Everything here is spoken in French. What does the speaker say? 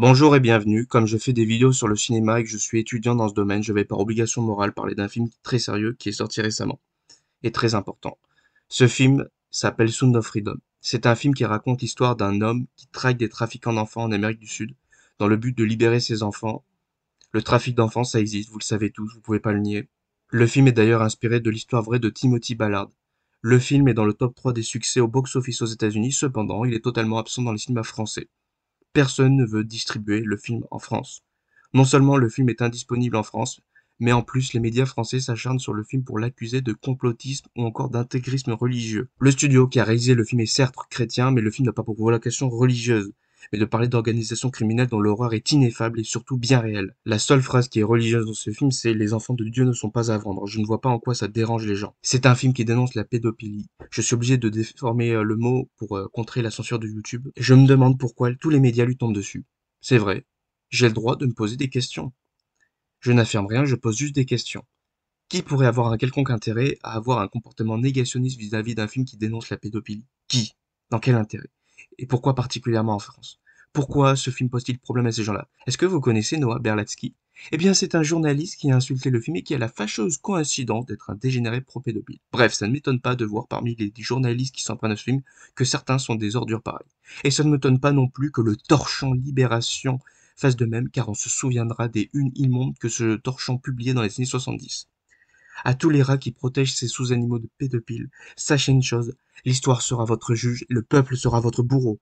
Bonjour et bienvenue, comme je fais des vidéos sur le cinéma et que je suis étudiant dans ce domaine, je vais par obligation morale parler d'un film très sérieux qui est sorti récemment, et très important. Ce film s'appelle Sound of Freedom. C'est un film qui raconte l'histoire d'un homme qui traque des trafiquants d'enfants en Amérique du Sud, dans le but de libérer ses enfants. Le trafic d'enfants, ça existe, vous le savez tous, vous pouvez pas le nier. Le film est d'ailleurs inspiré de l'histoire vraie de Timothy Ballard. Le film est dans le top 3 des succès au box-office aux États-Unis, cependant, il est totalement absent dans les cinémas français personne ne veut distribuer le film en France. Non seulement le film est indisponible en France, mais en plus les médias français s'acharnent sur le film pour l'accuser de complotisme ou encore d'intégrisme religieux. Le studio qui a réalisé le film est certes chrétien, mais le film n'a pas pour vocation religieuse mais de parler d'organisation criminelle dont l'horreur est ineffable et surtout bien réelle. La seule phrase qui est religieuse dans ce film, c'est Les enfants de Dieu ne sont pas à vendre. Je ne vois pas en quoi ça dérange les gens. C'est un film qui dénonce la pédophilie. Je suis obligé de déformer euh, le mot pour euh, contrer la censure de YouTube. Je me demande pourquoi tous les médias lui tombent dessus. C'est vrai. J'ai le droit de me poser des questions. Je n'affirme rien, je pose juste des questions. Qui pourrait avoir un quelconque intérêt à avoir un comportement négationniste vis-à-vis d'un film qui dénonce la pédophilie Qui Dans quel intérêt et pourquoi particulièrement en France Pourquoi ce film pose-t-il problème à ces gens-là Est-ce que vous connaissez Noah Berlatsky Eh bien, c'est un journaliste qui a insulté le film et qui a la fâcheuse coïncidence d'être un dégénéré propédopile. Bref, ça ne m'étonne pas de voir parmi les journalistes qui s'en prennent à ce film que certains sont des ordures pareilles. Et ça ne m'étonne pas non plus que le torchon Libération fasse de même, car on se souviendra des unes immondes que ce torchon publiait dans les années 70. À tous les rats qui protègent ces sous-animaux de pédopile, sachez une chose, l'histoire sera votre juge, le peuple sera votre bourreau.